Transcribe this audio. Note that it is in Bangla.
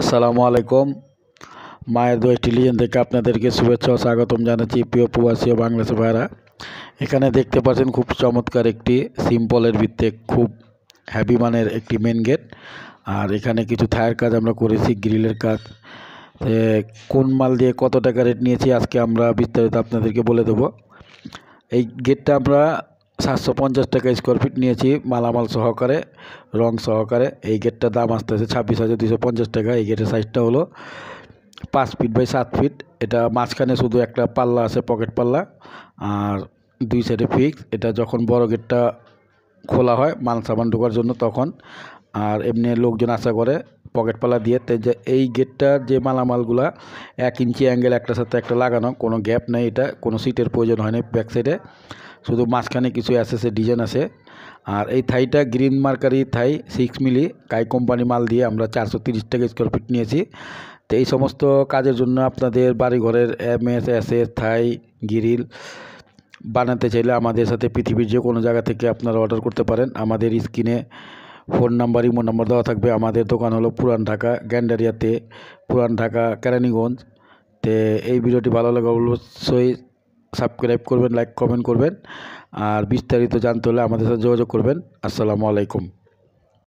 আসসালামু আলাইকুম মায়ের দোয়া টেলিভিশন থেকে আপনাদেরকে শুভেচ্ছা ও স্বাগতম জানাচ্ছি প্রিয় প্রবাসী ও বাংলাদেশ ভাইরা এখানে দেখতে পাচ্ছেন খুব চমৎকার একটি সিম্পলের ভিত্তে খুব হ্যাভি মানের একটি মেন গেট আর এখানে কিছু থায়ের কাজ আমরা করেছি গ্রিলের কাজ কোন মাল দিয়ে কত টাকা রেট নিয়েছি আজকে আমরা বিস্তারিত আপনাদেরকে বলে দেব এই গেটটা আমরা সাতশো পঞ্চাশ টাকা স্কোয়ার ফিট নিয়েছি মালামাল সহকারে রং সহকারে এই গেটটার দাম আসতে আছে ছাব্বিশ হাজার দুশো পঞ্চাশ টাকা এই গেটের সাইজটা হলো পাঁচ ফিট বাই সাত ফিট এটা মাঝখানে শুধু একটা পাল্লা আছে পকেট পাল্লা আর দুই সাইডে ফিক্স এটা যখন বড় গেটটা খোলা হয় মাল সামান ঢোকার জন্য তখন আর এমনি লোকজন আশা করে পকেট পাল্লা দিয়ে তাই যে এই গেটটার যে মালামালগুলা এক ইঞ্চি অ্যাঙ্গেল একটা সাথে একটা লাগানো কোনো গ্যাপ নেই এটা কোনো সিটের প্রয়োজন হয় না ব্যাক সাইডে শুধু মাঝখানে কিছু অ্যাসেসের ডিজাইন আছে আর এই থাইটা গ্রিন মার্কারি থাই সিক্স মিলি কাই কোম্পানি মাল দিয়ে আমরা চারশো তিরিশ টাকা স্কোয়ার ফিট নিয়েছি তো এই সমস্ত কাজের জন্য আপনাদের বাড়িঘরের এম এস অ্যাসেস থাই গ্রিল বানাতে চাইলে আমাদের সাথে পৃথিবীর যে কোনো জায়গা থেকে আপনারা অর্ডার করতে পারেন আমাদের স্ক্রিনে ফোন নাম্বার ইমো নাম্বার দেওয়া থাকবে আমাদের দোকান হলো পুরান ঢাকা গ্যান্ডারিয়াতে পুরান ঢাকা কেরানীগঞ্জ তে এই ভিডিওটি ভালো লাগে অবশ্যই সাবস্ক্রাইব করবেন লাইক কমেন্ট করবেন আর বিস্তারিত জানতে হলে আমাদের সাথে যোগাযোগ করবেন আসসালামু আলাইকুম